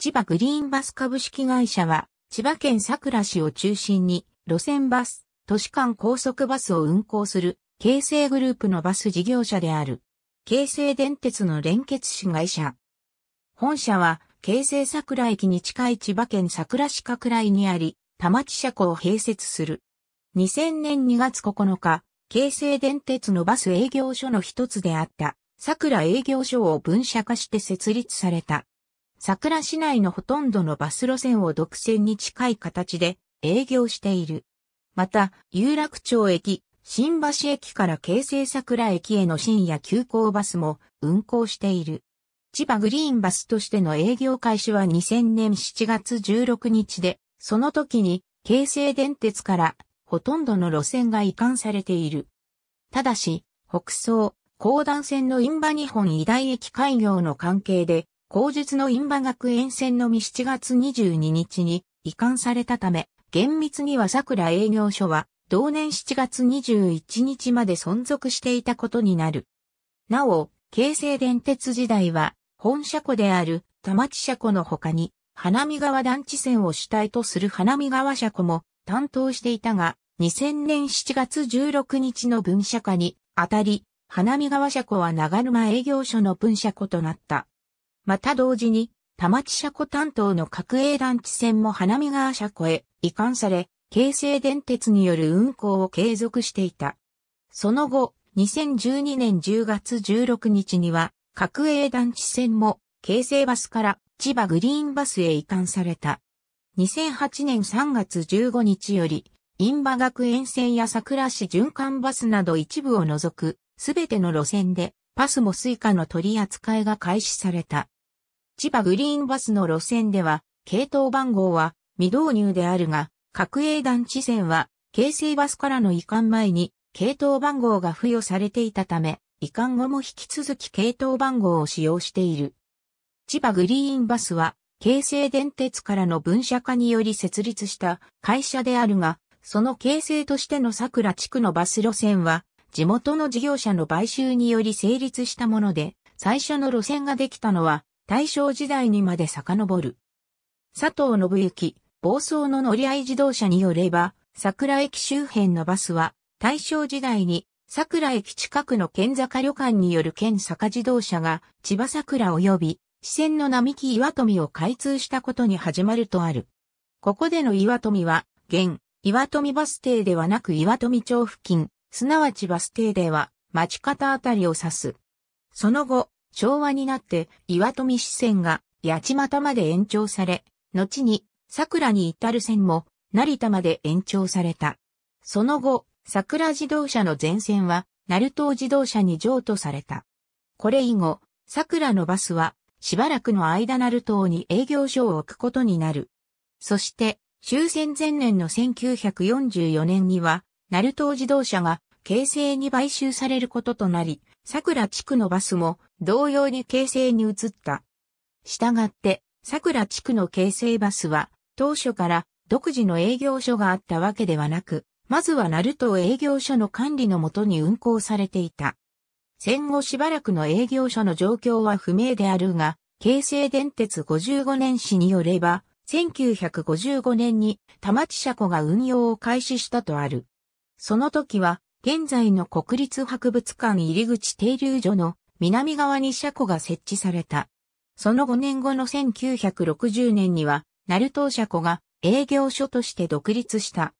千葉グリーンバス株式会社は、千葉県桜市を中心に、路線バス、都市間高速バスを運行する、京成グループのバス事業者である。京成電鉄の連結子会社。本社は、京成桜駅に近い千葉県桜市加倉井にあり、田町車庫を併設する。2000年2月9日、京成電鉄のバス営業所の一つであった、桜営業所を分社化して設立された。桜市内のほとんどのバス路線を独占に近い形で営業している。また、有楽町駅、新橋駅から京成桜駅への深夜急行バスも運行している。千葉グリーンバスとしての営業開始は2000年7月16日で、その時に京成電鉄からほとんどの路線が移管されている。ただし、北総、高段線のインバ日本医大駅開業の関係で、後述の印馬学園線のみ7月22日に移管されたため、厳密には桜営業所は同年7月21日まで存続していたことになる。なお、京成電鉄時代は本社庫である田町社庫の他に花見川団地線を主体とする花見川社庫も担当していたが、2000年7月16日の分社化にあたり、花見川社庫は長沼営業所の分社庫となった。また同時に、田町車庫担当の各営団地線も花見川車庫へ移管され、京成電鉄による運行を継続していた。その後、2012年10月16日には、各営団地線も京成バスから千葉グリーンバスへ移管された。2008年3月15日より、ンバ学園線や桜市循環バスなど一部を除く、すべての路線で、パスもスイカの取り扱いが開始された。千葉グリーンバスの路線では、系統番号は未導入であるが、各営団地線は、京成バスからの移管前に、系統番号が付与されていたため、移管後も引き続き系統番号を使用している。千葉グリーンバスは、京成電鉄からの分社化により設立した会社であるが、その形成としての桜地区のバス路線は、地元の事業者の買収により成立したもので、最初の路線ができたのは、大正時代にまで遡る。佐藤信之、暴走の乗り合い自動車によれば、桜駅周辺のバスは、大正時代に桜駅近くの県坂旅館による県坂自動車が千葉桜及び支線の並木岩富を開通したことに始まるとある。ここでの岩富は、現、岩富バス停ではなく岩富町付近、すなわちバス停では、町方あたりを指す。その後、昭和になって岩富支線が八街まで延長され、後に桜に至る線も成田まで延長された。その後、桜自動車の全線は、鳴東自動車に譲渡された。これ以後、桜のバスは、しばらくの間鳴東に営業所を置くことになる。そして、終戦前年の1944年には、鳴東自動車が、京成に買収されることとなり、桜地区のバスも同様に形成に移った。したがって、桜地区の形成バスは、当初から独自の営業所があったわけではなく、まずは鳴門営業所の管理のもとに運行されていた。戦後しばらくの営業所の状況は不明であるが、京成電鉄55年史によれば、1955年に田町車庫が運用を開始したとある。その時は現在の国立博物館入口停留所の南側に車庫が設置された。その5年後の1960年には、鳴門車庫が営業所として独立した。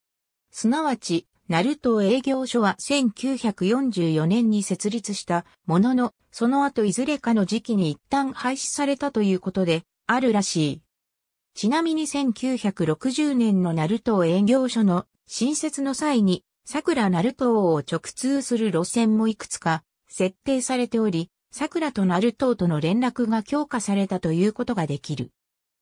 すなわち、鳴門営業所は1944年に設立したものの、その後いずれかの時期に一旦廃止されたということで、あるらしい。ちなみに1960年の鳴門営業所の新設の際に桜ナルトを直通する路線もいくつか設定されており、桜とナルトとの連絡が強化されたということができる。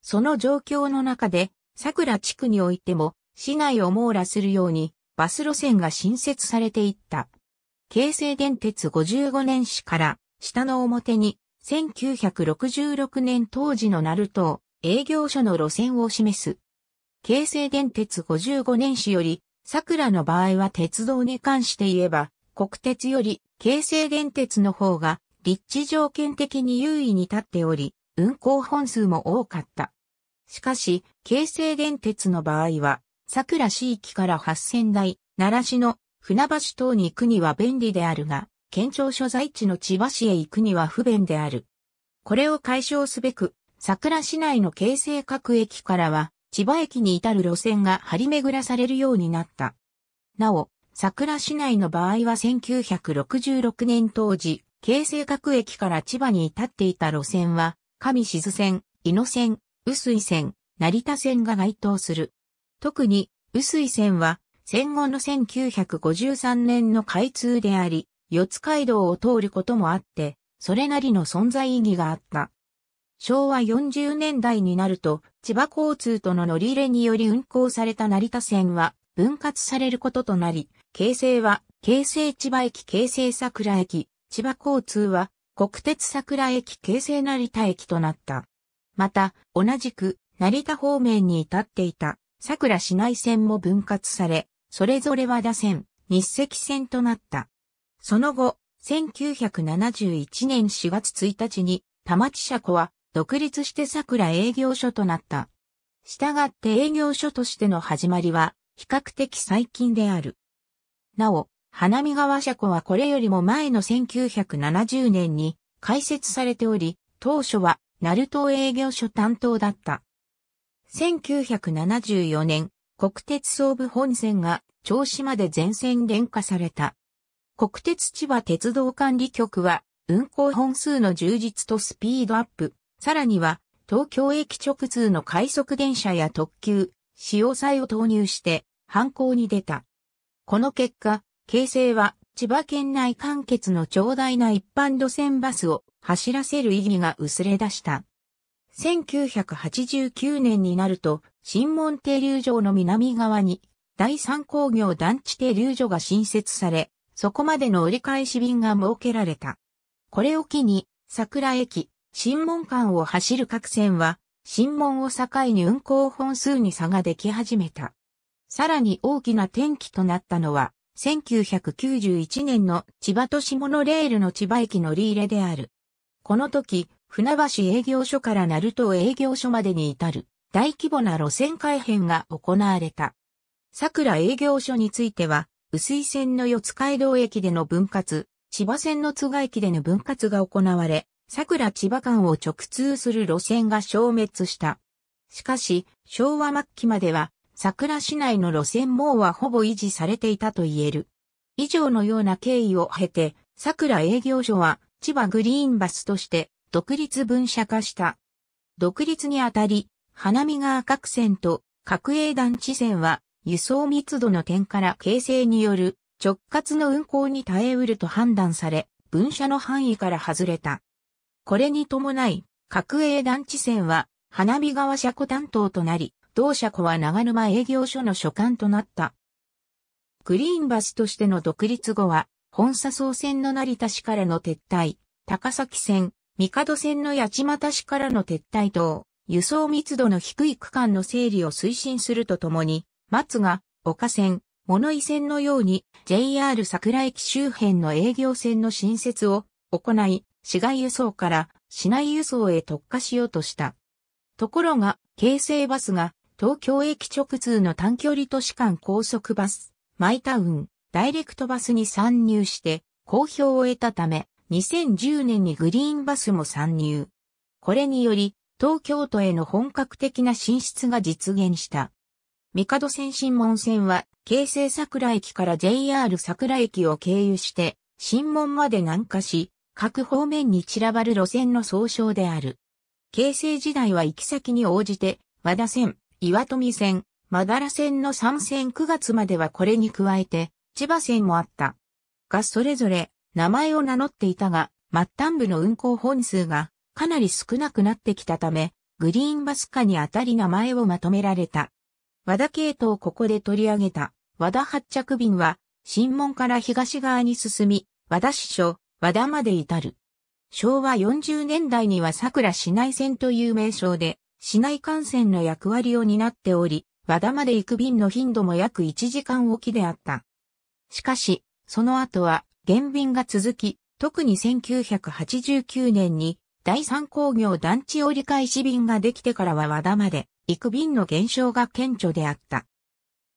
その状況の中で、桜地区においても、市内を網羅するように、バス路線が新設されていった。京成電鉄55年市から、下の表に、1966年当時のナルト営業所の路線を示す。京成電鉄55年市より、桜の場合は鉄道に関して言えば、国鉄より京成電鉄の方が立地条件的に優位に立っており、運行本数も多かった。しかし、京成電鉄の場合は、桜市域から8000台、奈良市の船橋等に行くには便利であるが、県庁所在地の千葉市へ行くには不便である。これを解消すべく、桜市内の京成各駅からは、千葉駅に至る路線が張り巡らされるようになった。なお、桜市内の場合は1966年当時、京成各駅から千葉に至っていた路線は、上志津線、井野線、臼井線、成田線が該当する。特に、臼井線は、戦後の1953年の開通であり、四つ街道を通ることもあって、それなりの存在意義があった。昭和40年代になると、千葉交通との乗り入れにより運行された成田線は分割されることとなり、京成は京成千葉駅京成桜駅、千葉交通は国鉄桜駅京成成田駅となった。また、同じく成田方面に至っていた桜市内線も分割され、それぞれは田線、日赤線となった。その後、1971年4月1日に、田町車庫は独立して桜営業所となった。したがって営業所としての始まりは比較的最近である。なお、花見川車庫はこれよりも前の1970年に開設されており、当初は鳴門営業所担当だった。1974年、国鉄総武本線が銚子まで全線電化された。国鉄千葉鉄道管理局は運行本数の充実とスピードアップ、さらには、東京駅直通の快速電車や特急、使用債を投入して、犯行に出た。この結果、京成は千葉県内完結の長大な一般路線バスを走らせる意義が薄れ出した。1989年になると、新門停留場の南側に、第三工業団地停留所が新設され、そこまでの折り返し便が設けられた。これを機に、桜駅、新門間を走る各線は、新門を境に運行本数に差ができ始めた。さらに大きな転機となったのは、1991年の千葉都市モノレールの千葉駅乗り入れである。この時、船橋営業所から鳴門営業所までに至る大規模な路線改変が行われた。桜営業所については、薄井線の四街道駅での分割、千葉線の津賀駅での分割が行われ、桜千葉間を直通する路線が消滅した。しかし、昭和末期までは、桜市内の路線網はほぼ維持されていたと言える。以上のような経緯を経て、桜営業所は、千葉グリーンバスとして、独立分社化した。独立にあたり、花見川各線と、各営団地線は、輸送密度の点から形成による直轄の運行に耐えうると判断され、分社の範囲から外れた。これに伴い、角栄団地線は、花見川車庫担当となり、同車庫は長沼営業所の所管となった。グリーンバスとしての独立後は、本佐総線の成田市からの撤退、高崎線、帝線の八幡市からの撤退等、輸送密度の低い区間の整理を推進するとともに、松が、岡線、物井線のように JR 桜駅周辺の営業線の新設を行い、市外輸送から市内輸送へ特化しようとした。ところが、京成バスが東京駅直通の短距離都市間高速バス、マイタウン、ダイレクトバスに参入して、好評を得たため、2010年にグリーンバスも参入。これにより、東京都への本格的な進出が実現した。帝線新門線は、京成桜駅から JR 桜駅を経由して、新門まで南下し、各方面に散らばる路線の総称である。形成時代は行き先に応じて、和田線、岩富線、まだら線の3線9月まではこれに加えて、千葉線もあった。がそれぞれ名前を名乗っていたが、末端部の運行本数がかなり少なくなってきたため、グリーンバス化にあたり名前をまとめられた。和田系統をここで取り上げた和田発着便は、新門から東側に進み、和田支所、和田まで至る。昭和40年代には桜市内線という名称で、市内幹線の役割を担っており、和田まで行く便の頻度も約1時間おきであった。しかし、その後は、減便が続き、特に1989年に、第三工業団地折り返し便ができてからは和田まで、行く便の減少が顕著であった。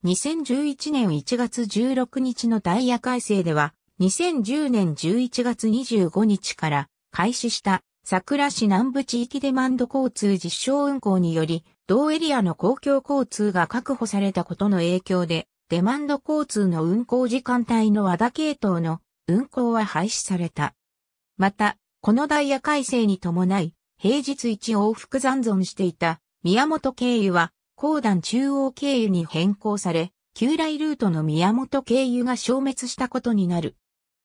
2011年1月16日のダイヤ改正では、2010年11月25日から開始した桜市南部地域デマンド交通実証運行により、同エリアの公共交通が確保されたことの影響で、デマンド交通の運行時間帯の和田系統の運行は廃止された。また、このダイヤ改正に伴い、平日一往復残存していた宮本経由は、高段中央経由に変更され、旧来ルートの宮本経由が消滅したことになる。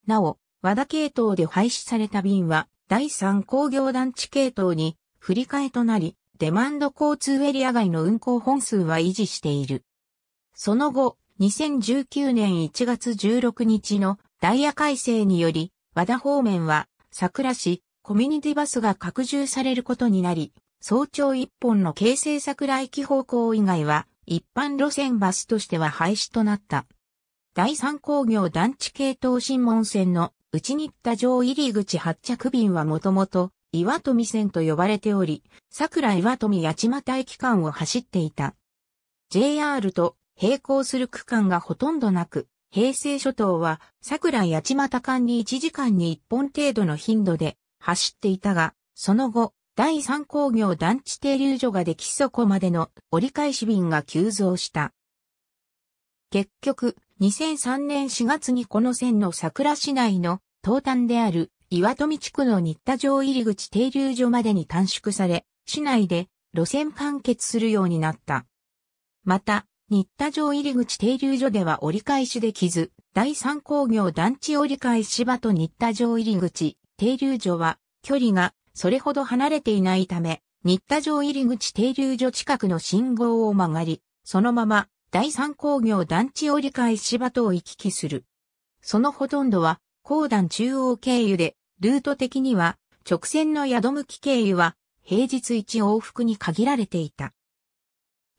なお、和田系統で廃止された便は、第3工業団地系統に振り替えとなり、デマンド交通エリア外の運行本数は維持している。その後、2019年1月16日のダイヤ改正により、和田方面は桜市コミュニティバスが拡充されることになり、早朝一本の京成桜駅方向以外は一般路線バスとしては廃止となった。第三工業団地系統新門線の内新田城入り口発着便はもともと岩富線と呼ばれており、桜岩富八幡駅間を走っていた。JR と並行する区間がほとんどなく、平成諸島は桜八幡間に1時間に1本程度の頻度で走っていたが、その後、第三工業団地停留所ができそこまでの折り返し便が急増した。結局、2003年4月にこの線の桜市内の東端である岩富地区の新田城入口停留所までに短縮され、市内で路線完結するようになった。また、新田城入口停留所では折り返しできず、第三工業団地折り返し場と新田城入口停留所は距離がそれほど離れていないため、新田城入口停留所近くの信号を曲がり、そのまま第三工業団地折り返し場とを行き来する。そのほとんどは、高段中央経由で、ルート的には、直線の宿向き経由は、平日一往復に限られていた。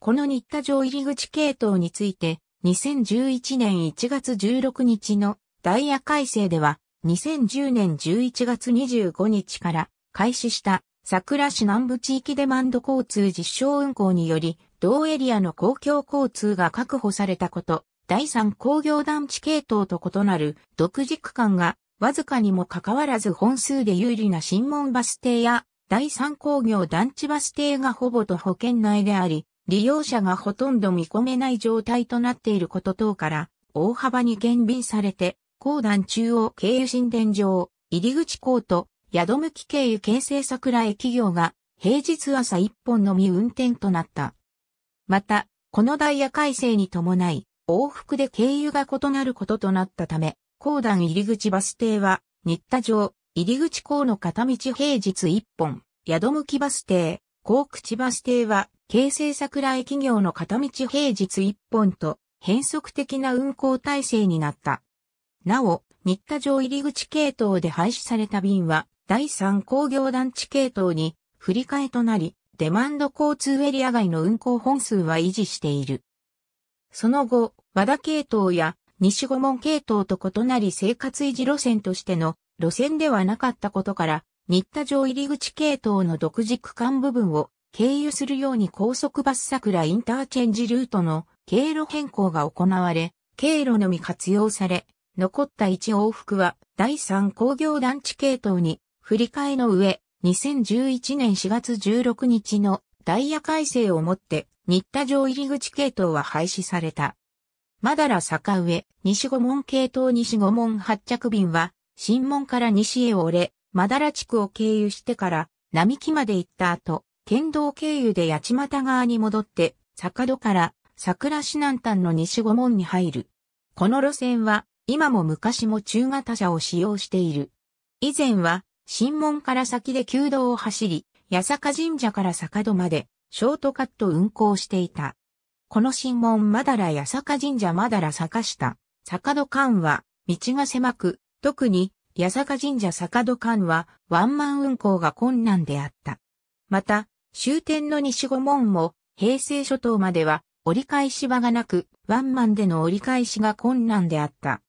この新田城入口系統について、2011年1月16日のダイヤ改正では、2010年11月25日から開始した桜市南部地域デマンド交通実証運行により、同エリアの公共交通が確保されたこと、第三工業団地系統と異なる独自区間がわずかにもかかわらず本数で有利な新門バス停や第三工業団地バス停がほぼと保険内であり、利用者がほとんど見込めない状態となっていること等から、大幅に減便されて、高段中央経由新田上、入口港と宿向き経由京成桜駅業が平日朝一本のみ運転となった。また、このダイヤ改正に伴い、往復で経由が異なることとなったため、高段入口バス停は、新田城、入口港の片道平日1本、宿向きバス停、高口バス停は、京成桜井企業の片道平日1本と、変則的な運行体制になった。なお、新田城入口系統で廃止された便は、第3工業団地系統に、振り替えとなり、デマンド交通エリア外の運行本数は維持している。その後、和田系統や西五門系統と異なり生活維持路線としての路線ではなかったことから、新田城入口系統の独自区間部分を経由するように高速バス桜インターチェンジルートの経路変更が行われ、経路のみ活用され、残った1往復は第3工業団地系統に振り替えの上、2011年4月16日のダイヤ改正をもって、新田城入口系統は廃止された。まだら坂上、西五門系統西五門発着便は、新門から西へ折れ、まだら地区を経由してから、並木まで行った後、県道経由で八幡側に戻って、坂戸から桜市南端の西五門に入る。この路線は、今も昔も中型車を使用している。以前は、新門から先で旧道を走り、八坂神社から坂戸まで、ショートカット運行していた。この新門まだら八坂神社まだら坂下、坂戸間は、道が狭く、特に、八坂神社坂戸間は、ワンマン運行が困難であった。また、終点の西五門も、平成初頭までは、折り返し場がなく、ワンマンでの折り返しが困難であった。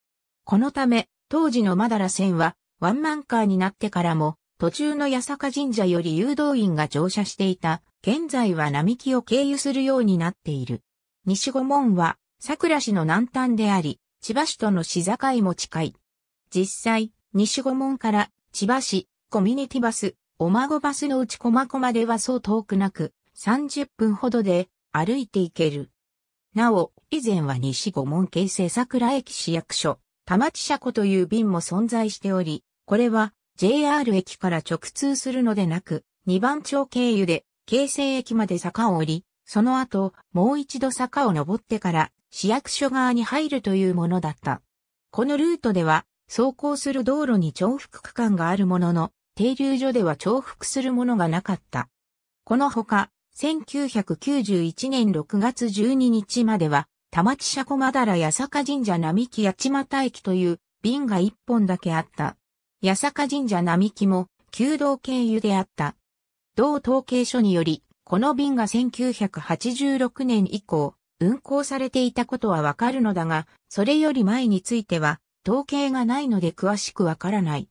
このため、当時のマダラ線は、ワンマンカーになってからも、途中の八坂神社より誘導員が乗車していた、現在は並木を経由するようになっている。西五門は、桜市の南端であり、千葉市との市境も近い。実際、西五門から千葉市、コミュニティバス、お孫バスのうち駒子まではそう遠くなく、30分ほどで歩いて行ける。なお、以前は西五門京成桜駅市役所、田町車庫という便も存在しており、これは JR 駅から直通するのでなく、2番町経由で京成駅まで坂を降り、その後、もう一度坂を登ってから市役所側に入るというものだった。このルートでは、走行する道路に重複区間があるものの、停留所では重複するものがなかった。このほか、1991年6月12日までは、田町車庫まだらや坂神社並木八幡駅という便が一本だけあった。八坂神社並木も、旧道経由であった。同統計書により、この便が1986年以降、運行されていたことはわかるのだが、それより前については、統計がないので詳しくわからない。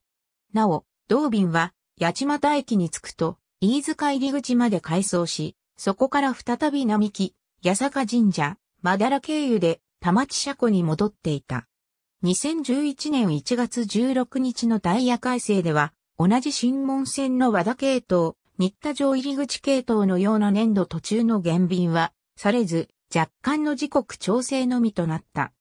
なお、同便は、八幡駅に着くと、飯塚入口まで改装し、そこから再び並木、八坂神社、まだら経由で、田町車庫に戻っていた。2011年1月16日のダイヤ改正では、同じ新門線の和田系統、新田城入口系統のような年度途中の減便は、されず、若干の時刻調整のみとなった。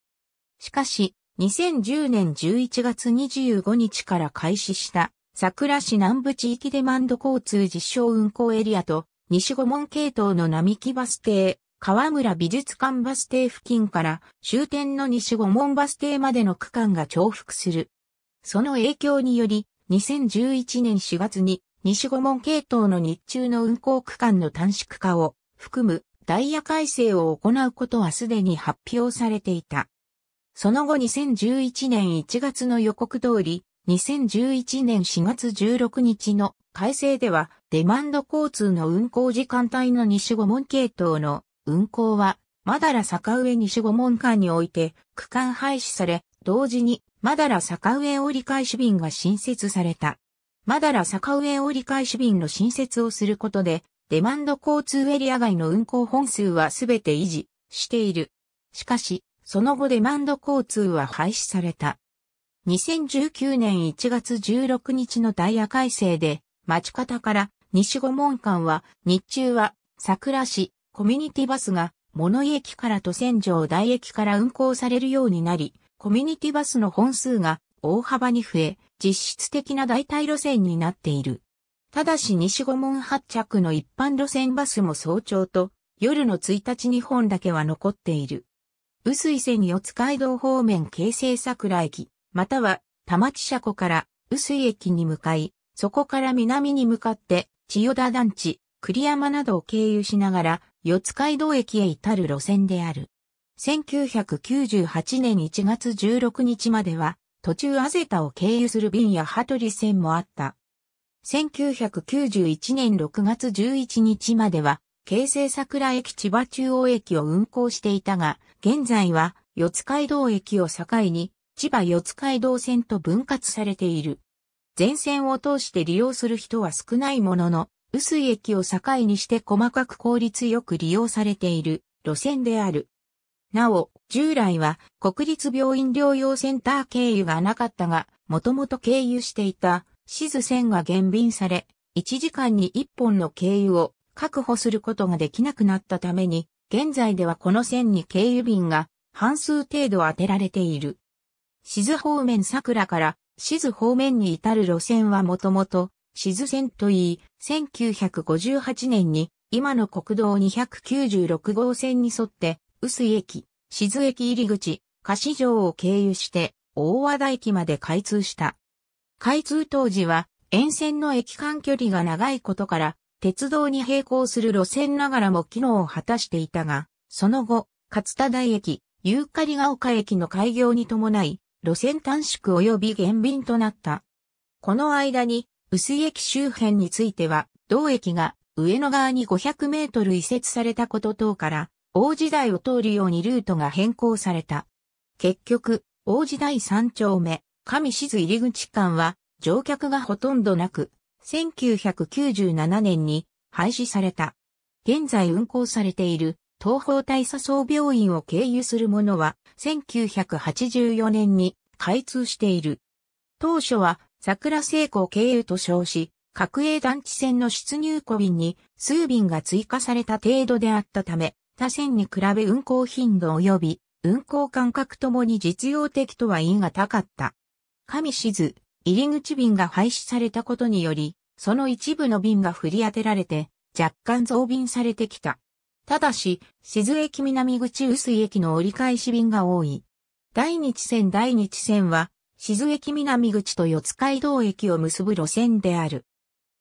しかし、2010年11月25日から開始した、桜市南部地域デマンド交通実証運行エリアと、西五門系統の並木バス停、河村美術館バス停付近から終点の西五門バス停までの区間が重複する。その影響により、2011年4月に西五門系統の日中の運行区間の短縮化を含むダイヤ改正を行うことはすでに発表されていた。その後2011年1月の予告通り、2011年4月16日の改正では、デマンド交通の運行時間帯の西五門系統の運行は、マダラ坂上西五門間において区間廃止され、同時にマダラ坂上折り返し便が新設された。マダラ坂上折り返し便の新設をすることで、デマンド交通エリア外の運行本数はすべて維持している。しかし、その後デマンド交通は廃止された。2019年1月16日のダイヤ改正で、町方から西五門間は、日中は、桜市、コミュニティバスが、物井駅から都線上台駅から運行されるようになり、コミュニティバスの本数が大幅に増え、実質的な代替路線になっている。ただし西五門発着の一般路線バスも早朝と夜の1日日本だけは残っている。薄井線四街道方面京成桜駅、または田町車庫から薄井駅に向かい、そこから南に向かって千代田団地、栗山などを経由しながら四街道駅へ至る路線である。1998年1月16日までは、途中アゼタを経由する便や羽鳥線もあった。1991年6月11日までは、京成桜駅千葉中央駅を運行していたが、現在は四街道駅を境に、千葉四街道線と分割されている。全線を通して利用する人は少ないものの、薄井駅を境にして細かく効率よく利用されている路線である。なお、従来は国立病院療養センター経由がなかったが、もともと経由していたシズ線が減便され、1時間に1本の経由を確保することができなくなったために、現在ではこの線に経由便が半数程度当てられている。静方面桜から静方面に至る路線はもともと静線といい、1958年に今の国道296号線に沿って、臼井駅、静駅入り口、子城を経由して、大和田駅まで開通した。開通当時は、沿線の駅間距離が長いことから、鉄道に並行する路線ながらも機能を果たしていたが、その後、勝田台駅、ユーカリが丘駅の開業に伴い、路線短縮及び減便となった。この間に、薄井駅周辺については、同駅が上野側に500メートル移設されたこと等から、大時代を通るようにルートが変更された。結局、大時代三丁目、上静入口間は、乗客がほとんどなく、1997年に廃止された。現在運行されている東方大佐総病院を経由するものは1984年に開通している。当初は桜成功経由と称し、各営団地線の出入庫便に数便が追加された程度であったため、他線に比べ運行頻度及び運行間隔ともに実用的とは言い難かった。上静、入り口便が廃止されたことにより、その一部の便が振り当てられて、若干増便されてきた。ただし、静駅南口薄井駅の折り返し便が多い。第日線第日線は、静駅南口と四街道駅を結ぶ路線である。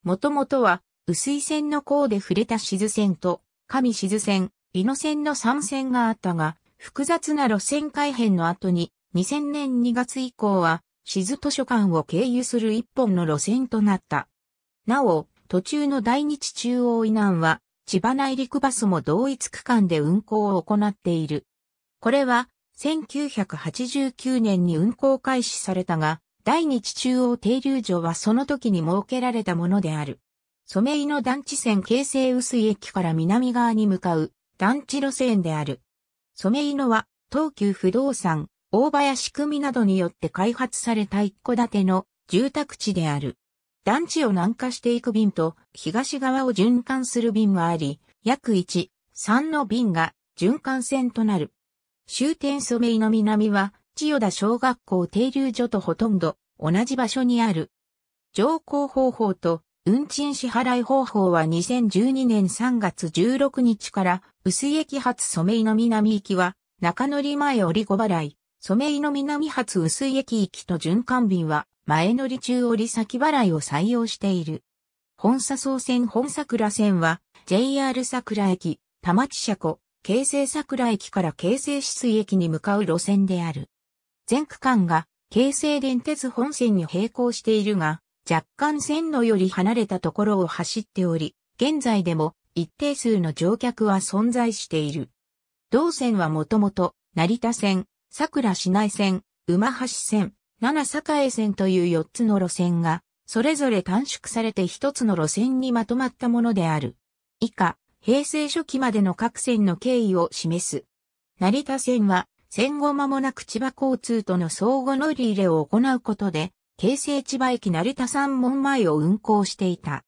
もともとは、薄い線の甲で触れた静線と、上静線、井野線の3線があったが、複雑な路線改変の後に、2000年2月以降は、静図書館を経由する一本の路線となった。なお、途中の大日中央以南は、千葉内陸バスも同一区間で運行を行っている。これは、1989年に運行開始されたが、第二中央停留所はその時に設けられたものである。ソメイの団地線京成薄井駅から南側に向かう団地路線である。ソメイのは東急不動産、大林組などによって開発された一戸建ての住宅地である。団地を南下していく便と東側を循環する便があり、約1、3の便が循環線となる。終点染井の南は、千代田小学校停留所とほとんど同じ場所にある。乗降方法と運賃支払い方法は2012年3月16日から、薄井駅発染井の南行きは、中乗り前折子払い、染井の南発薄井駅行きと循環便は、前乗り中折先払いを採用している。本佐総線本桜線は、JR 桜駅、田町車庫、京成桜駅から京成止水駅に向かう路線である。全区間が京成電鉄本線に並行しているが、若干線路より離れたところを走っており、現在でも一定数の乗客は存在している。同線はもともと、成田線、桜市内線、馬橋線、七栄線という4つの路線が、それぞれ短縮されて1つの路線にまとまったものである。以下、平成初期までの各線の経緯を示す。成田線は戦後間もなく千葉交通との相互乗り入れを行うことで、京成千葉駅成田山門前を運行していた。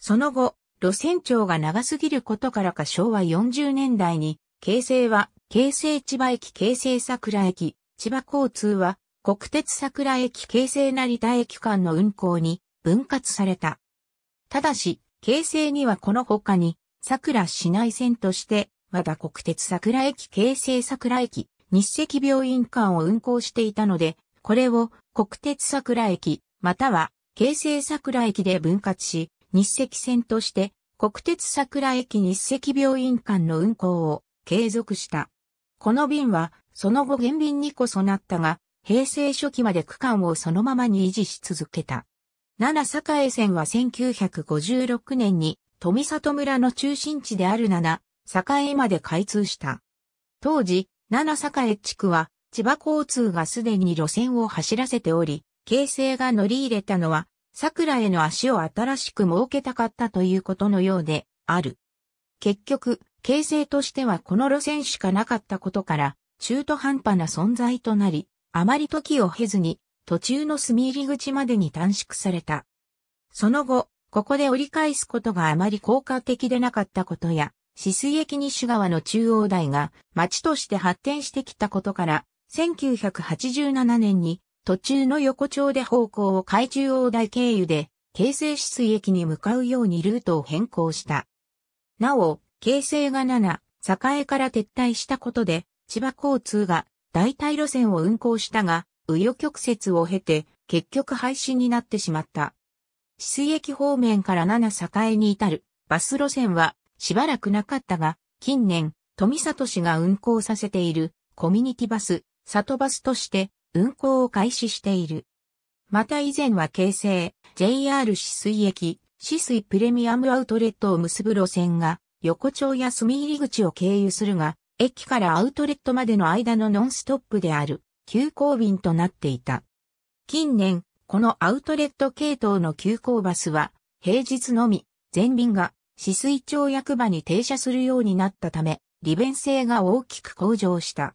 その後、路線長が長すぎることからか昭和40年代に、京成は京成千葉駅京成桜駅、千葉交通は国鉄桜駅京成成田駅間の運行に分割された。ただし、京成にはこの他に桜市内線として、和田国鉄桜駅京成桜駅、日赤病院間を運行していたので、これを国鉄桜駅、または京成桜駅で分割し、日赤線として国鉄桜駅日赤病院間の運行を継続した。この便は、その後減便にこそなったが、平成初期まで区間をそのままに維持し続けた。奈良栄線は1956年に富里村の中心地である七、栄まで開通した。当時、七栄地区は、千葉交通がすでに路線を走らせており、京成が乗り入れたのは、桜への足を新しく設けたかったということのようで、ある。結局、京成としてはこの路線しかなかったことから、中途半端な存在となり、あまり時を経ずに、途中の住み入り口までに短縮された。その後、ここで折り返すことがあまり効果的でなかったことや、四水駅西川の中央台が町として発展してきたことから、1987年に途中の横丁で方向を海中央台経由で、京成止水駅に向かうようにルートを変更した。なお、京成が7、栄から撤退したことで、千葉交通が代替路線を運行したが、右余曲折を経て、結局廃止になってしまった。水駅方面から七栄に至るバス路線はしばらくなかったが、近年、富里市が運行させているコミュニティバス、里バスとして運行を開始している。また以前は京成 JR 市水駅、市水プレミアムアウトレットを結ぶ路線が横丁や住入り口を経由するが、駅からアウトレットまでの間のノンストップである急行便となっていた。近年、このアウトレット系統の急行バスは、平日のみ、全便が、止水町役場に停車するようになったため、利便性が大きく向上した。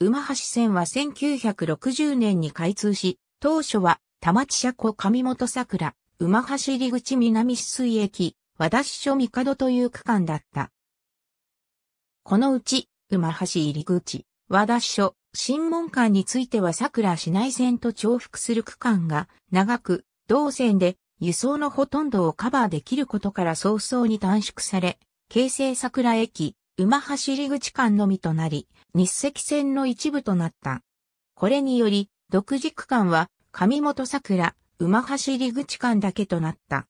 馬橋線は1960年に開通し、当初は、田町車庫上本桜、馬橋入口南止水駅、和田市三角という区間だった。このうち、馬橋入口、和田市所、新門間については桜市内線と重複する区間が長く、同線で輸送のほとんどをカバーできることから早々に短縮され、京成桜駅、馬走り口間のみとなり、日赤線の一部となった。これにより、独自区間は上本桜、馬走り口間だけとなった。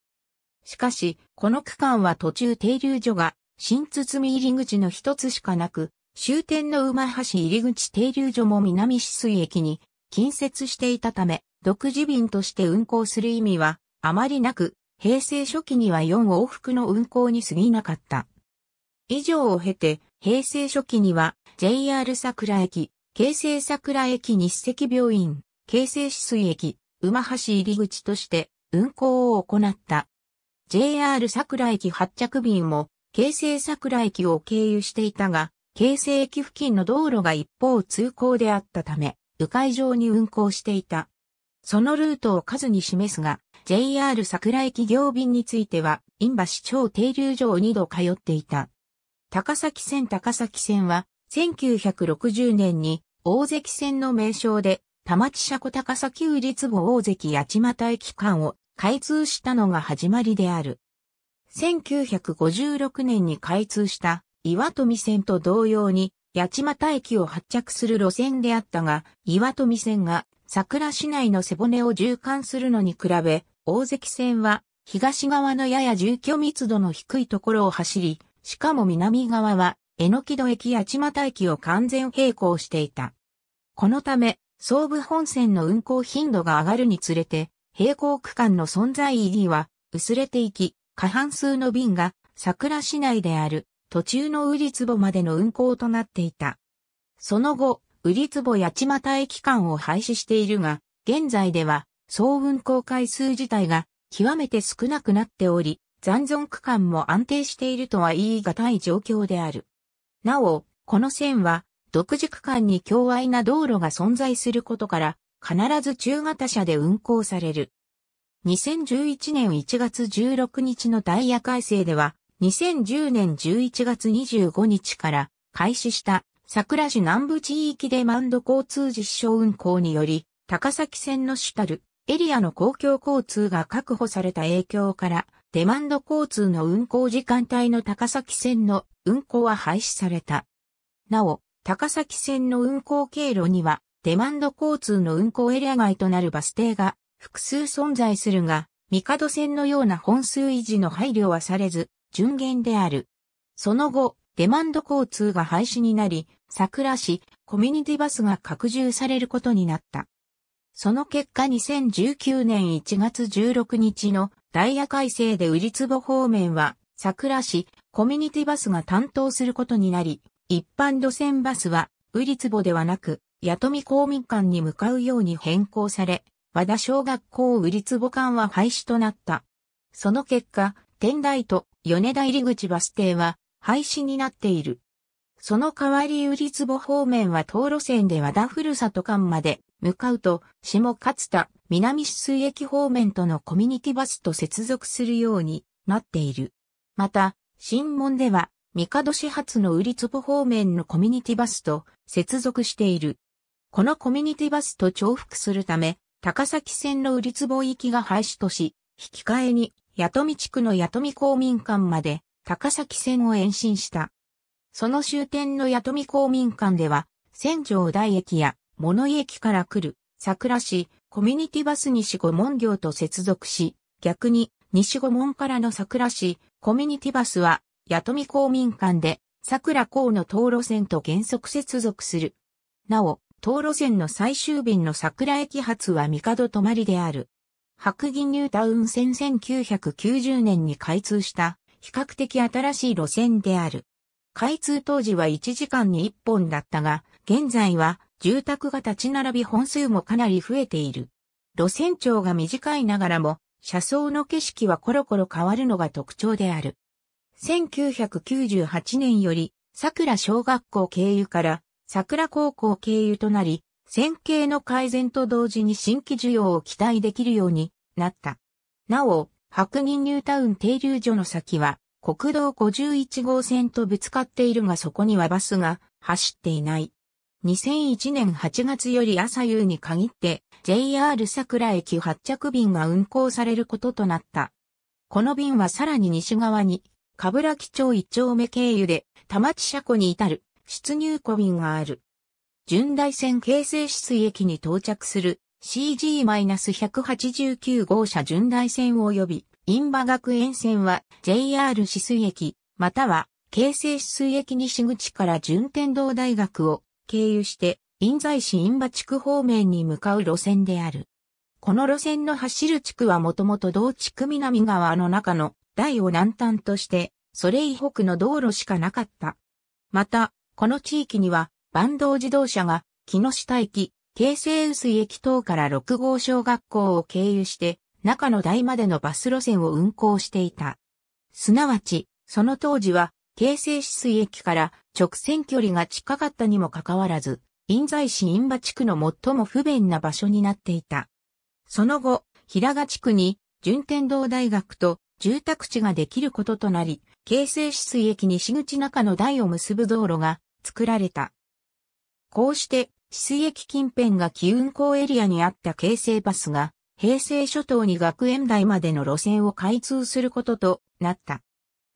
しかし、この区間は途中停留所が新堤入り口の一つしかなく、終点の馬橋入口停留所も南止水駅に近接していたため、独自便として運行する意味はあまりなく、平成初期には4往復の運行に過ぎなかった。以上を経て、平成初期には JR 桜駅、京成桜駅日赤病院、京成止水駅、馬橋入口として運行を行った。JR 桜駅発着便も京成桜駅を経由していたが、京成駅付近の道路が一方通行であったため、迂回上に運行していた。そのルートを数に示すが、JR 桜駅行便については、イバ橋町停留所を二度通っていた。高崎線高崎線は、1960年に大関線の名称で、田町車庫高崎売立後大関八幡駅間を開通したのが始まりである。1956年に開通した岩富線と同様に八街駅を発着する路線であったが、岩富線が桜市内の背骨を縦貫するのに比べ、大関線は東側のやや住居密度の低いところを走り、しかも南側は江ノ木戸駅八幡駅を完全並行していた。このため、総武本線の運行頻度が上がるにつれて、並行区間の存在意義は薄れていき、過半数の便が桜市内である途中の瓜壺までの運行となっていた。その後、瓜壺八幡駅間を廃止しているが、現在では、総運行回数自体が極めて少なくなっており、残存区間も安定しているとは言い難い状況である。なお、この線は、独自区間に強愛な道路が存在することから、必ず中型車で運行される。2011年1月16日のダイヤ改正では、2010年11月25日から開始した桜市南部地域デマンド交通実証運行により、高崎線の主たるエリアの公共交通が確保された影響から、デマンド交通の運行時間帯の高崎線の運行は廃止された。なお、高崎線の運行経路には、デマンド交通の運行エリア外となるバス停が複数存在するが、三角線のような本数維持の配慮はされず、純元である。その後、デマンド交通が廃止になり、桜市、コミュニティバスが拡充されることになった。その結果2019年1月16日のダイヤ改正で売坪方面は桜市コミュニティバスが担当することになり、一般路線バスは売坪ではなく、雇富公民館に向かうように変更され、和田小学校売坪館は廃止となった。その結果、天台と米田入口バス停は廃止になっている。その代わり瓜坪方面は道路線で和田ふるさと間まで向かうと、下勝田、南市水駅方面とのコミュニティバスと接続するようになっている。また、新門では、三角始発の瓜坪方面のコミュニティバスと接続している。このコミュニティバスと重複するため、高崎線の瓜坪行きが廃止とし、引き換えに八富地区の八富公民館まで高崎線を延伸した。その終点の八富公民館では、千条台駅や物井駅から来る桜市コミュニティバス西五門行と接続し、逆に西五門からの桜市コミュニティバスは八富公民館で桜港の東路線と原則接続する。なお、東路線の最終便の桜駅発は帝泊まりである。白銀ニュータウン線1990年に開通した比較的新しい路線である。開通当時は1時間に1本だったが、現在は住宅が立ち並び本数もかなり増えている。路線長が短いながらも、車窓の景色はコロコロ変わるのが特徴である。1998年より、桜小学校経由から桜高校経由となり、線形の改善と同時に新規需要を期待できるようになった。なお、白銀ニュータウン停留所の先は、国道51号線とぶつかっているがそこにはバスが走っていない。2001年8月より朝夕に限って JR 桜駅発着便が運行されることとなった。この便はさらに西側に、かぶら木町一丁目経由で、田町車庫に至る出入庫便がある。順大線京成止水駅に到着する CG-189 号車順大線及び、印馬学園線は JR 止水駅、または京成止水駅西口から順天堂大学を経由して、印西市印馬地区方面に向かう路線である。この路線の走る地区はもともと同地区南側の中の台を南端として、それ以北の道路しかなかった。また、この地域には坂東自動車が、木下駅、京成薄井駅等から6号小学校を経由して、中野台までのバス路線を運行していた。すなわち、その当時は、京成止水駅から直線距離が近かったにもかかわらず、印西市印馬地区の最も不便な場所になっていた。その後、平賀地区に順天堂大学と住宅地ができることとなり、京成止水駅西口中の台を結ぶ道路が作られた。こうして、止水駅近辺が機運港エリアにあった京成バスが、平成初頭に学園台までの路線を開通することとなった。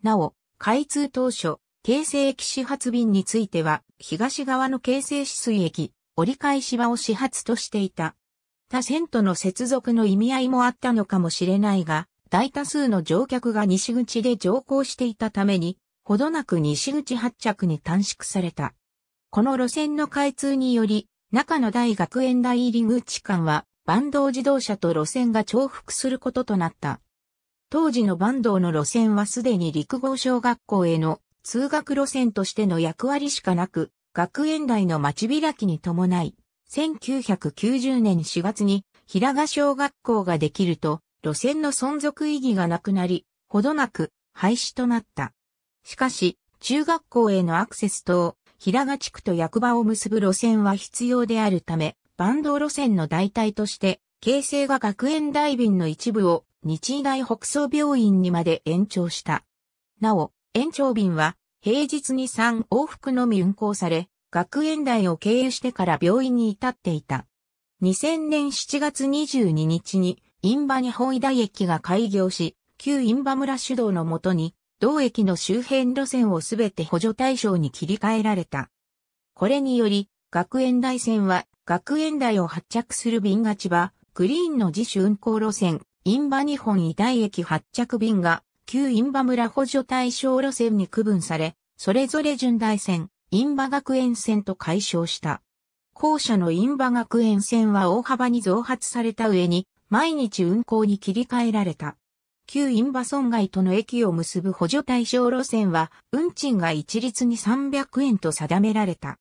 なお、開通当初、京成駅始発便については、東側の京成止水駅、折り返し場を始発としていた。他線との接続の意味合いもあったのかもしれないが、大多数の乗客が西口で乗降していたために、ほどなく西口発着に短縮された。この路線の開通により、中野大学園大入口間は、坂東自動車と路線が重複することとなった。当時の坂東の路線はすでに陸号小学校への通学路線としての役割しかなく、学園内の町開きに伴い、1990年4月に平賀小学校ができると、路線の存続意義がなくなり、ほどなく廃止となった。しかし、中学校へのアクセス等、平賀地区と役場を結ぶ路線は必要であるため、坂道路線の代替として、京成が学園大便の一部を日医大北総病院にまで延長した。なお、延長便は平日に3往復のみ運行され、学園大を経由してから病院に至っていた。2000年7月22日に、印馬日本医大駅が開業し、旧印馬村主導のもとに、同駅の周辺路線をすべて補助対象に切り替えられた。これにより、学園大線は、学園台を発着する便が千葉、グリーンの自主運行路線、インバ日本医大駅発着便が、旧インバ村補助対象路線に区分され、それぞれ順大線、インバ学園線と解消した。校舎のインバ学園線は大幅に増発された上に、毎日運行に切り替えられた。旧インバ村街との駅を結ぶ補助対象路線は、運賃が一律に300円と定められた。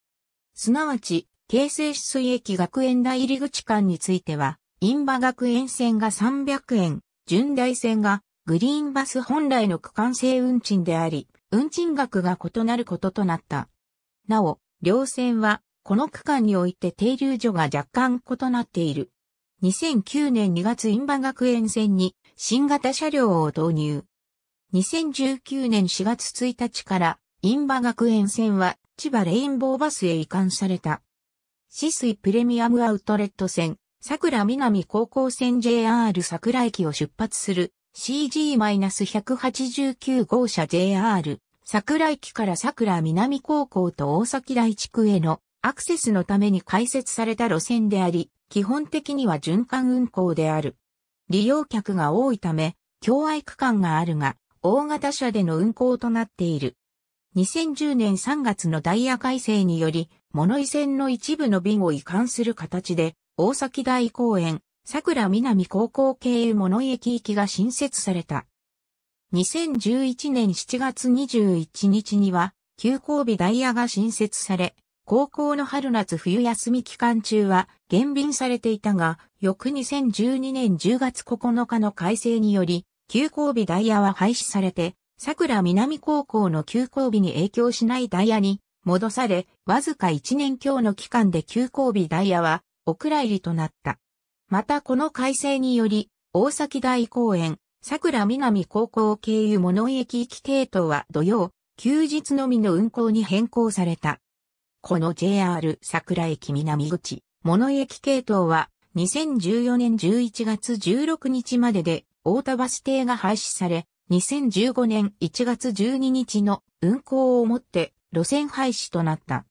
すなわち、京成取水駅学園大入口間については、インバ学園線が300円、順大線がグリーンバス本来の区間制運賃であり、運賃額が異なることとなった。なお、両線は、この区間において停留所が若干異なっている。2009年2月インバ学園線に新型車両を導入。2019年4月1日からンバ学園線は千葉レインボーバスへ移管された。四水プレミアムアウトレット線、桜南高校線 JR 桜駅を出発する CG-189 号車 JR 桜駅から桜南高校と大崎台地区へのアクセスのために開設された路線であり、基本的には循環運行である。利用客が多いため、共愛区間があるが、大型車での運行となっている。2010年3月のダイヤ改正により、物井線の一部の便を移管する形で、大崎大公園、桜南高校経由物井駅行きが新設された。2011年7月21日には、休校日ダイヤが新設され、高校の春夏冬休み期間中は、減便されていたが、翌2012年10月9日の改正により、休校日ダイヤは廃止されて、桜南高校の休校日に影響しないダイヤに戻され、わずか1年強の期間で休校日ダイヤはお蔵入りとなった。またこの改正により、大崎大公園、桜南高校経由物井駅行き系統は土曜、休日のみの運行に変更された。この JR 桜駅南口物駅系統は2014年11月16日までで大田バス停が廃止され、2015年1月12日の運行をもって路線廃止となった。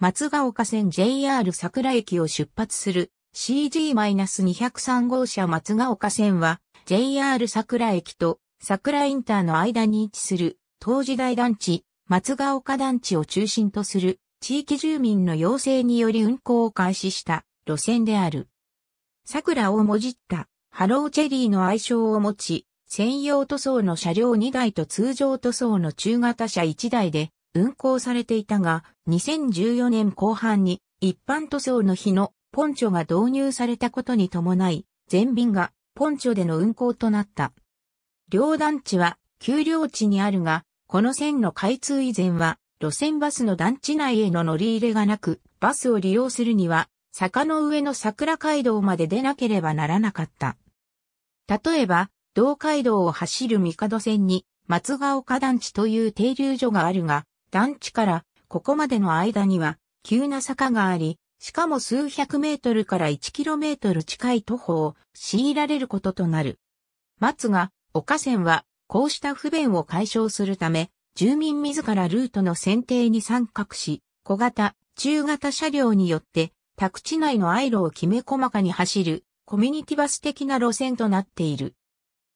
松ヶ丘線 JR 桜駅を出発する CG-203 号車松ヶ丘線は JR 桜駅と桜インターの間に位置する当時大団地、松ヶ丘団地を中心とする地域住民の要請により運行を開始した路線である。桜をもじったハローチェリーの愛称を持ち、専用塗装の車両2台と通常塗装の中型車1台で運行されていたが、2014年後半に一般塗装の日のポンチョが導入されたことに伴い、全便がポンチョでの運行となった。両団地は丘陵地にあるが、この線の開通以前は路線バスの団地内への乗り入れがなく、バスを利用するには、坂の上の桜街道まで出なければならなかった。例えば、道街道を走る帝線に、松ヶ丘団地という停留所があるが、団地からここまでの間には急な坂があり、しかも数百メートルから1キロメートル近い徒歩を強いられることとなる。松が丘線はこうした不便を解消するため、住民自らルートの選定に参画し、小型、中型車両によって、宅地内のアイロをきめ細かに走る、コミュニティバス的な路線となっている。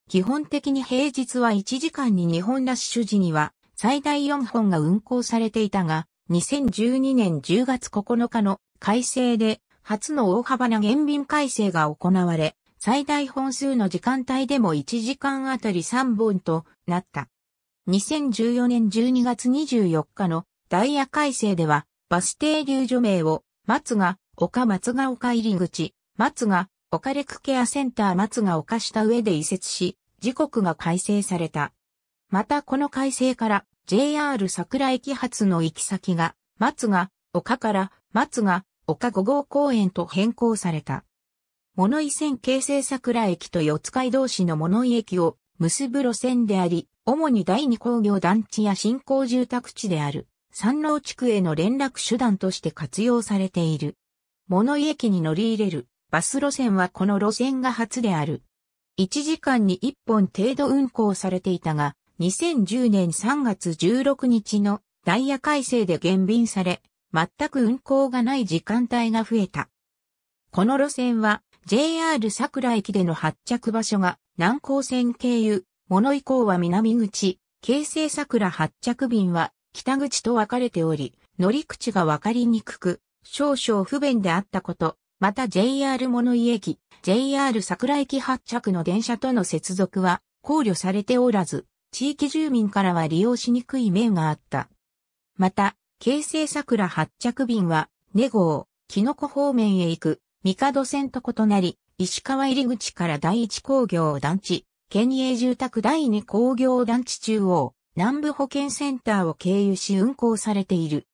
基本的に平日は1時間に2本ラッシュ時には、最大4本が運行されていたが、2012年10月9日の改正で、初の大幅な減便改正が行われ、最大本数の時間帯でも1時間あたり3本となった。2014年12月24日のダイヤ改正では、バス停留所名を、松が、丘松が丘入り口、松が、丘レクケアセンター松が丘した上で移設し、時刻が改正された。またこの改正から、JR 桜駅発の行き先が、松が、丘から、松が、丘5号公園と変更された。物井線京成桜駅と四街道市の物井駅を結ぶ路線であり、主に第二工業団地や新興住宅地である、山王地区への連絡手段として活用されている。物井駅に乗り入れるバス路線はこの路線が初である。1時間に1本程度運行されていたが、2010年3月16日のダイヤ改正で減便され、全く運行がない時間帯が増えた。この路線は JR 桜駅での発着場所が南高線経由、物以降は南口、京成桜発着便は北口と分かれており、乗り口が分かりにくく、少々不便であったこと、また JR 物井駅、JR 桜駅発着の電車との接続は考慮されておらず、地域住民からは利用しにくい面があった。また、京成桜発着便は、根号、キノコ方面へ行く、三角線と異なり、石川入口から第一工業団地、県営住宅第二工業団地中央、南部保健センターを経由し運行されている。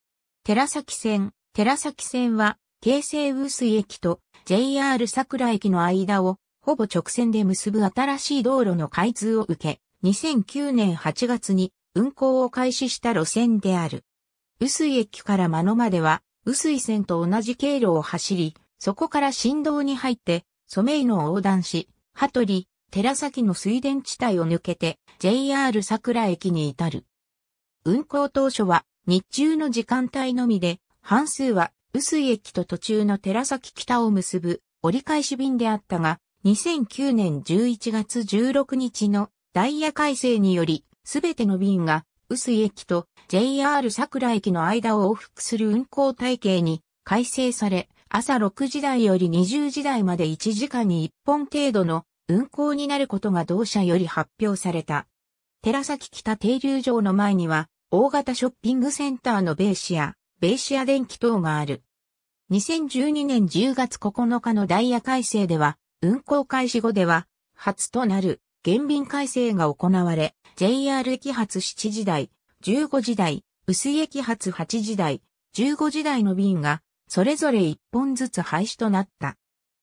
寺崎線、寺崎線は、京成雨水駅と JR 桜駅の間を、ほぼ直線で結ぶ新しい道路の開通を受け、2009年8月に運行を開始した路線である。雨水駅から間野までは、雨水線と同じ経路を走り、そこから振動に入って、ソメイノを横断し、羽鳥、寺崎の水田地帯を抜けて JR 桜駅に至る。運行当初は日中の時間帯のみで、半数は薄井駅と途中の寺崎北を結ぶ折り返し便であったが、2009年11月16日のダイヤ改正により、すべての便が薄井駅と JR 桜駅の間を往復する運行体系に改正され、朝6時台より20時台まで1時間に1本程度の運行になることが同社より発表された。寺崎北停留場の前には、大型ショッピングセンターのベーシア、ベーシア電気等がある。2012年10月9日のダイヤ改正では、運行開始後では、初となる減便改正が行われ、JR 駅発7時台、15時台、薄い駅発8時台、15時台の便がそれぞれ1本ずつ廃止となった。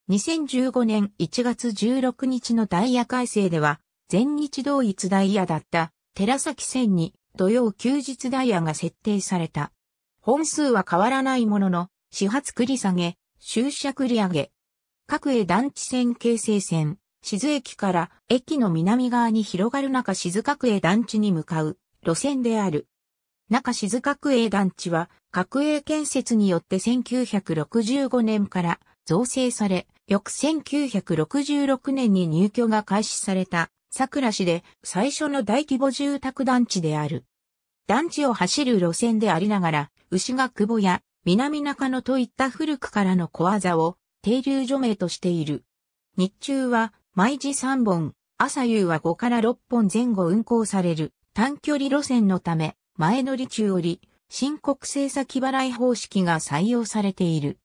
2015年1月16日のダイヤ改正では、全日同一ダイヤだった寺崎線に土曜休日ダイヤが設定された。本数は変わらないものの、始発繰り下げ、終車繰り上げ。各江団地線形成線、静駅から駅の南側に広がる中静各江団地に向かう路線である。中静閣営団地は、閣営建設によって1965年から造成され、翌1966年に入居が開始された桜市で最初の大規模住宅団地である。団地を走る路線でありながら、牛が久保や南中野といった古くからの小技を停留除名としている。日中は毎時3本、朝夕は5から6本前後運行される短距離路線のため、前乗り中より、申告政策払い方式が採用されている。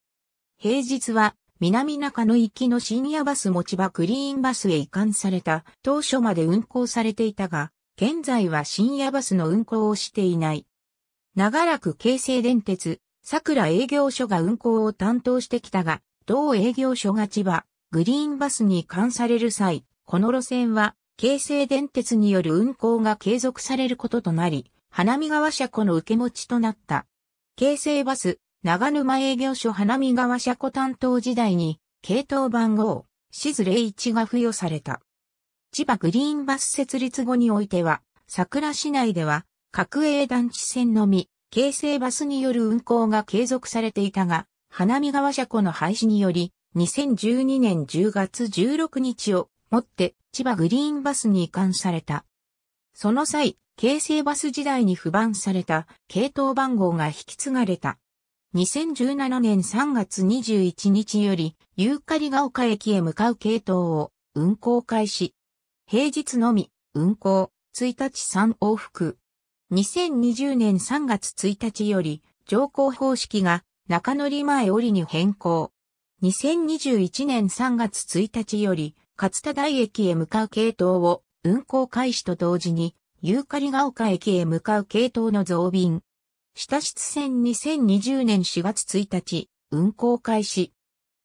平日は、南中野行きの深夜バス持ち場グリーンバスへ移管された当初まで運行されていたが、現在は深夜バスの運行をしていない。長らく京成電鉄、桜営業所が運行を担当してきたが、同営業所が千葉、グリーンバスに移管される際、この路線は、京成電鉄による運行が継続されることとなり、花見川車庫の受け持ちとなった。京成バス、長沼営業所花見川車庫担当時代に、系統番号、シズ01が付与された。千葉グリーンバス設立後においては、桜市内では、各営団地線のみ、京成バスによる運行が継続されていたが、花見川車庫の廃止により、2012年10月16日をもって千葉グリーンバスに移管された。その際、京成バス時代に不番された系統番号が引き継がれた。2017年3月21日より、ユーカリが丘駅へ向かう系統を運行開始。平日のみ、運行、1日3往復。2020年3月1日より、乗降方式が中乗り前折に変更。2021年3月1日より、勝田台駅へ向かう系統を運行開始と同時にユーカリが丘駅へ向かう系統の増便。下室線2020年4月1日、運行開始。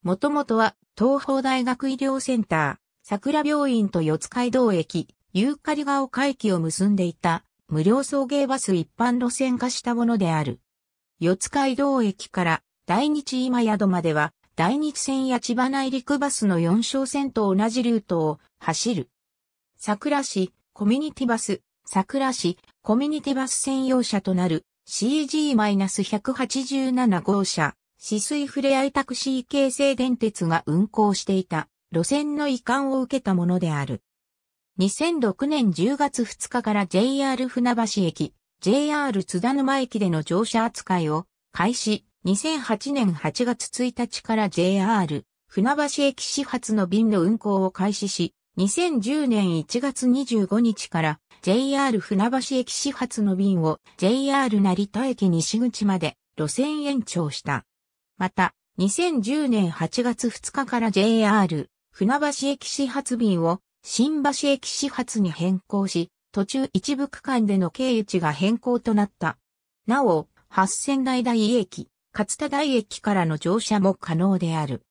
もともとは、東方大学医療センター、桜病院と四街道駅、ユーカリが丘駅を結んでいた、無料送迎バス一般路線化したものである。四街道駅から大日今宿までは、大日線や千葉内陸バスの4小線と同じルートを走る。桜市コミュニティバス桜市、コミュニティバス専用車となる CG-187 号車、止水触れ合いタクシー京成電鉄が運行していた路線の移管を受けたものである。2006年10月2日から JR 船橋駅、JR 津田沼駅での乗車扱いを開始、2008年8月1日から JR 船橋駅始発の便の運行を開始し、2010年1月25日から JR 船橋駅始発の便を JR 成田駅西口まで路線延長した。また、2010年8月2日から JR 船橋駅始発便を新橋駅始発に変更し、途中一部区間での経由地が変更となった。なお、八仙台台駅、勝田台駅からの乗車も可能である。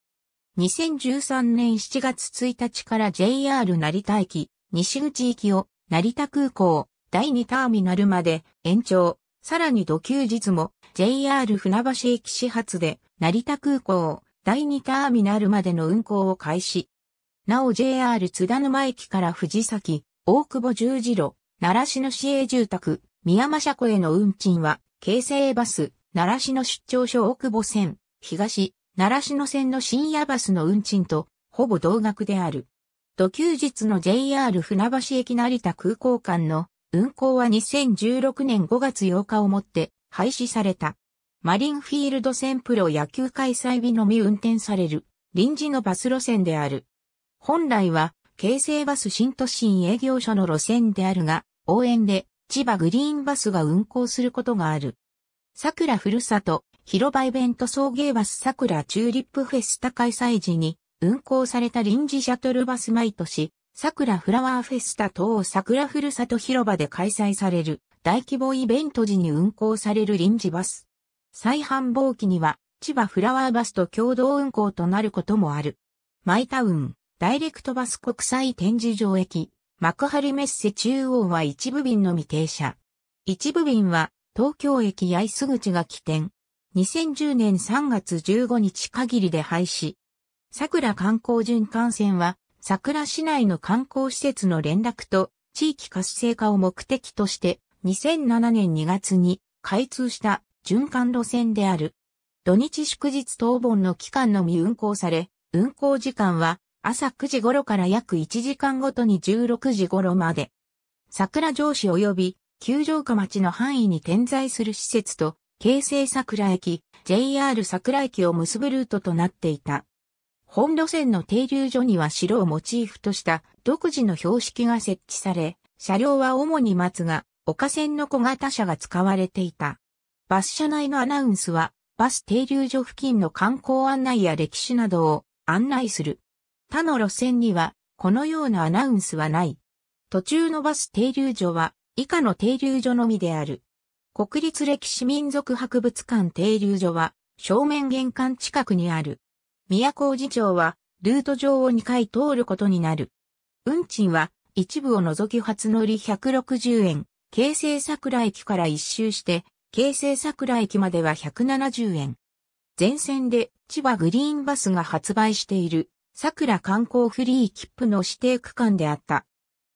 2013年7月1日から JR 成田駅、西口駅を成田空港、第2ターミナルまで延長、さらに土休日も JR 船橋駅始発で成田空港、第2ターミナルまでの運行を開始。なお JR 津田沼駅から藤崎、大久保十字路、奈良市の市営住宅、宮間車庫への運賃は、京成バス、奈良市の出張所大久保線、東、奈良市の線の深夜バスの運賃と、ほぼ同額である。土休日の JR 船橋駅成田空港間の運行は2016年5月8日をもって廃止された。マリンフィールド線プロ野球開催日のみ運転される臨時のバス路線である。本来は京成バス新都心営業所の路線であるが、応援で千葉グリーンバスが運行することがある。桜ふるさと広場イベント送迎バス桜チューリップフェスタ開催時に運行された臨時シャトルバス毎年、桜フラワーフェスタ等桜ふるさと広場で開催される大規模イベント時に運行される臨時バス。再繁忙期には千葉フラワーバスと共同運行となることもある。マイタウン、ダイレクトバス国際展示場駅、幕張メッセ中央は一部便の未停車。一部便は東京駅八重洲口が起点。2010年3月15日限りで廃止。桜観光循環線は、桜市内の観光施設の連絡と地域活性化を目的として、2007年2月に開通した循環路線である。土日祝日当盆の期間のみ運行され、運行時間は朝9時頃から約1時間ごとに16時頃まで。桜城市及び九条下町の範囲に点在する施設と、京成桜駅、JR 桜駅を結ぶルートとなっていた。本路線の停留所には白をモチーフとした独自の標識が設置され、車両は主に松が、丘線の小型車が使われていた。バス車内のアナウンスは、バス停留所付近の観光案内や歴史などを案内する。他の路線には、このようなアナウンスはない。途中のバス停留所は、以下の停留所のみである。国立歴史民族博物館停留所は、正面玄関近くにある。宮古寺町は、ルート上を2回通ることになる。運賃は、一部を除き初乗り160円、京成桜駅から一周して、京成桜駅までは170円。全線で千葉グリーンバスが発売している桜観光フリー切符の指定区間であった。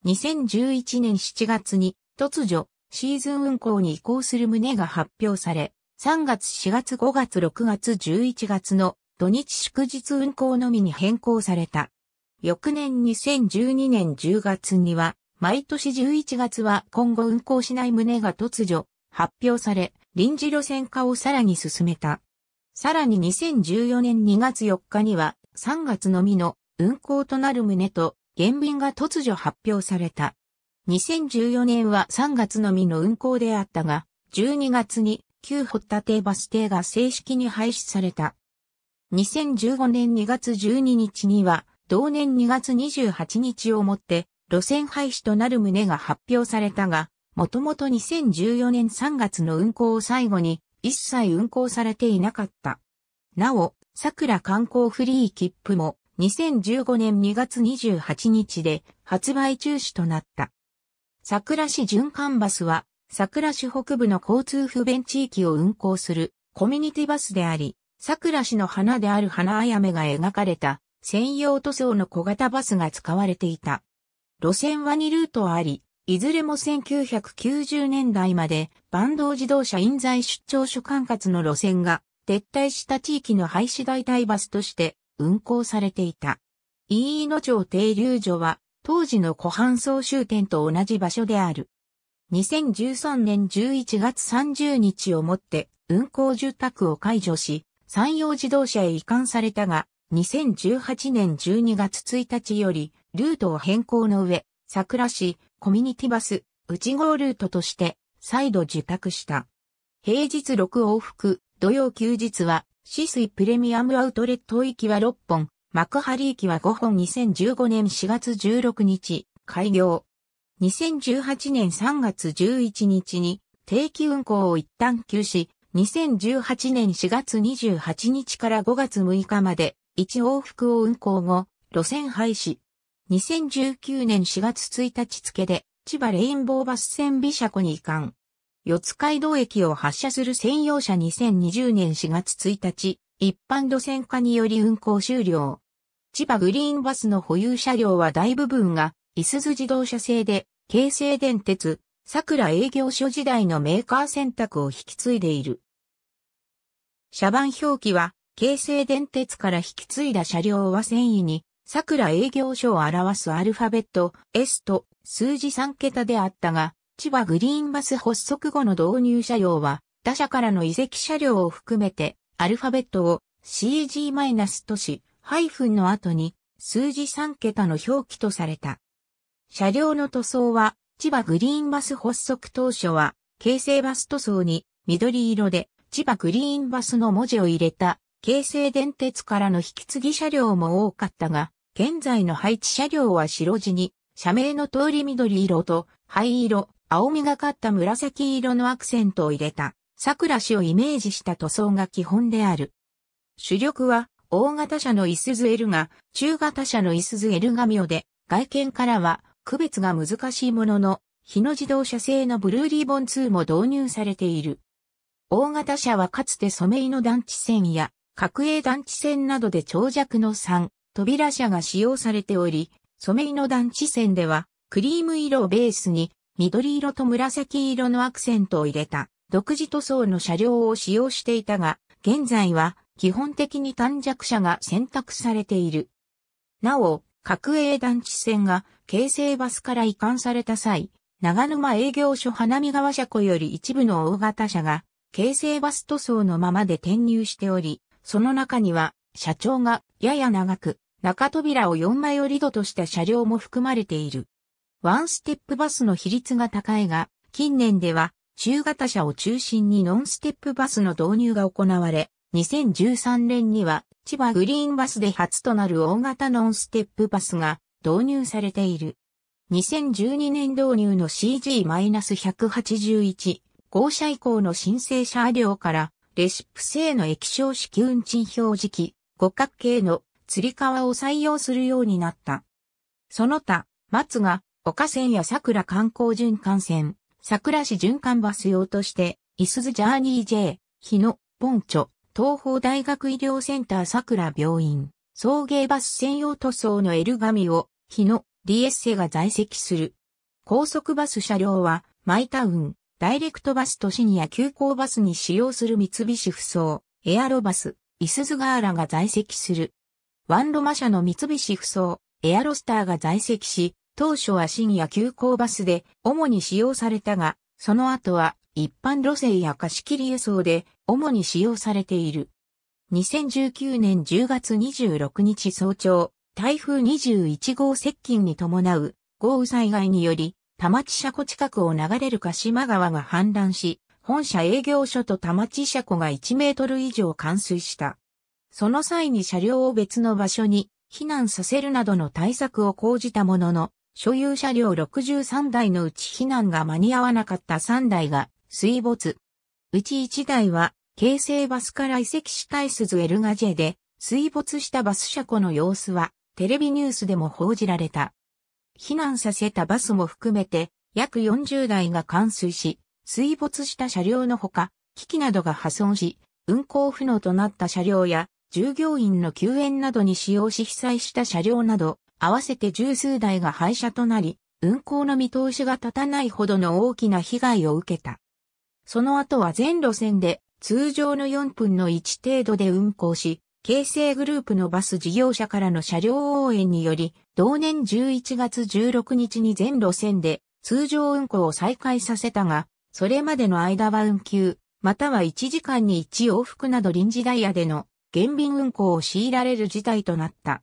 2011年7月に突如シーズン運行に移行する旨が発表され、3月4月5月6月11月の土日祝日運行のみに変更された。翌年2012年10月には、毎年11月は今後運行しない旨が突如発表され、臨時路線化をさらに進めた。さらに2014年2月4日には3月のみの運行となる旨と減便が突如発表された。2014年は3月のみの運行であったが、12月に旧堀立バス停が正式に廃止された。2015年2月12日には、同年2月28日をもって、路線廃止となる旨が発表されたが、もともと2014年3月の運行を最後に、一切運行されていなかった。なお、桜観光フリー切符も、2015年2月28日で発売中止となった。桜市循環バスは、桜市北部の交通不便地域を運行するコミュニティバスであり、桜市の花である花あやめが描かれた専用塗装の小型バスが使われていた。路線は2ルートあり、いずれも1990年代まで、坂東自動車印材出張所管轄の路線が、撤退した地域の廃止代替バスとして運行されていた。飯野町停留所は、当時の湖畔総終点と同じ場所である。2013年11月30日をもって、運行住宅を解除し、山陽自動車へ移管されたが、2018年12月1日より、ルートを変更の上、桜市、コミュニティバス、内号ルートとして、再度受託した。平日6往復、土曜休日は、シスイプレミアムアウトレット行きは6本、幕張行きは5本2015年4月16日、開業。2018年3月11日に定期運行を一旦休止、2018年4月28日から5月6日まで1往復を運行後、路線廃止。2019年4月1日付で千葉レインボーバス線美車庫に移管。四街道駅を発車する専用車2020年4月1日、一般路線化により運行終了。千葉グリーンバスの保有車両は大部分が、いすゞ自動車製で、京成電鉄、桜営業所時代のメーカー選択を引き継いでいる。車番表記は、京成電鉄から引き継いだ車両は繊維に、桜営業所を表すアルファベット S と数字3桁であったが、千葉グリーンバス発足後の導入車両は、他社からの移籍車両を含めて、アルファベットを CG- とし、ハイフンの後に数字3桁の表記とされた。車両の塗装は、千葉グリーンバス発足当初は、京成バス塗装に緑色で、千葉グリーンバスの文字を入れた、京成電鉄からの引き継ぎ車両も多かったが、現在の配置車両は白地に、社名の通り緑色と灰色、青みがかった紫色のアクセントを入れた、桜市をイメージした塗装が基本である。主力は、大型車のイスズエルが、中型車のイスズエルガミオで、外見からは、区別が難しいものの、日野自動車製のブルーリボン2も導入されている。大型車はかつてソメイの団地線や、角栄団地線などで長尺の3、扉車が使用されており、ソメイの団地線では、クリーム色をベースに、緑色と紫色のアクセントを入れた、独自塗装の車両を使用していたが、現在は、基本的に短尺車が選択されている。なお、角栄団地線が京成バスから移管された際、長沼営業所花見川車庫より一部の大型車が京成バス塗装のままで転入しており、その中には、車長がやや長く、中扉を4枚折り戸とした車両も含まれている。ワンステップバスの比率が高いが、近年では中型車を中心にノンステップバスの導入が行われ、2013年には千葉グリーンバスで初となる大型ノンステップバスが導入されている。2012年導入の CG-181 号車以降の申請車両から、レシップ製の液晶式運賃表示器、五角形の釣り革を採用するようになった。その他、松が、岡線や桜観光循環線、桜市循環バス用として、イスズジャーニー J、日野、ポンチョ、東方大学医療センター桜病院、送迎バス専用塗装の L ミを、日野、d s ッが在籍する。高速バス車両は、マイタウン、ダイレクトバスとシニア急行バスに使用する三菱不そエアロバス、イスズガーラが在籍する。ワンロマ社の三菱不そエアロスターが在籍し、当初はシニア急行バスで主に使用されたが、その後は一般路線や貸し切り輸送で主に使用されている。2019年10月26日早朝、台風21号接近に伴う豪雨災害により田町車庫近くを流れる鹿島川が氾濫し、本社営業所と田町車庫が1メートル以上冠水した。その際に車両を別の場所に避難させるなどの対策を講じたものの、所有車両63台のうち避難が間に合わなかった3台が水没。うち1台は、京成バスから移籍したいず。エルガジェで、水没したバス車庫の様子は、テレビニュースでも報じられた。避難させたバスも含めて約40台が冠水し、水没した車両のほか、機器などが破損し、運行不能となった車両や、従業員の救援などに使用し被災した車両など、合わせて十数台が廃車となり、運行の見通しが立たないほどの大きな被害を受けた。その後は全路線で通常の4分の1程度で運行し、京成グループのバス事業者からの車両応援により、同年11月16日に全路線で通常運行を再開させたが、それまでの間は運休、または1時間に1往復など臨時ダイヤでの減便運行を強いられる事態となった。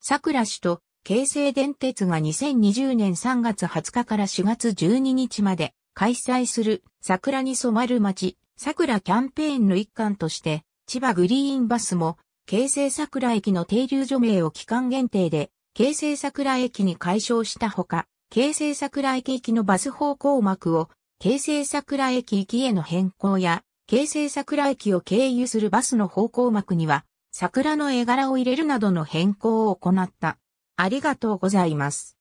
桜市と京成電鉄が2020年3月20日から4月12日まで開催する桜に染まる街、桜キャンペーンの一環として、千葉グリーンバスも、京成桜駅の停留所名を期間限定で、京成桜駅に解消したほか、京成桜駅行きのバス方向幕を、京成桜駅行きへの変更や、京成桜駅を経由するバスの方向幕には、桜の絵柄を入れるなどの変更を行った。ありがとうございます。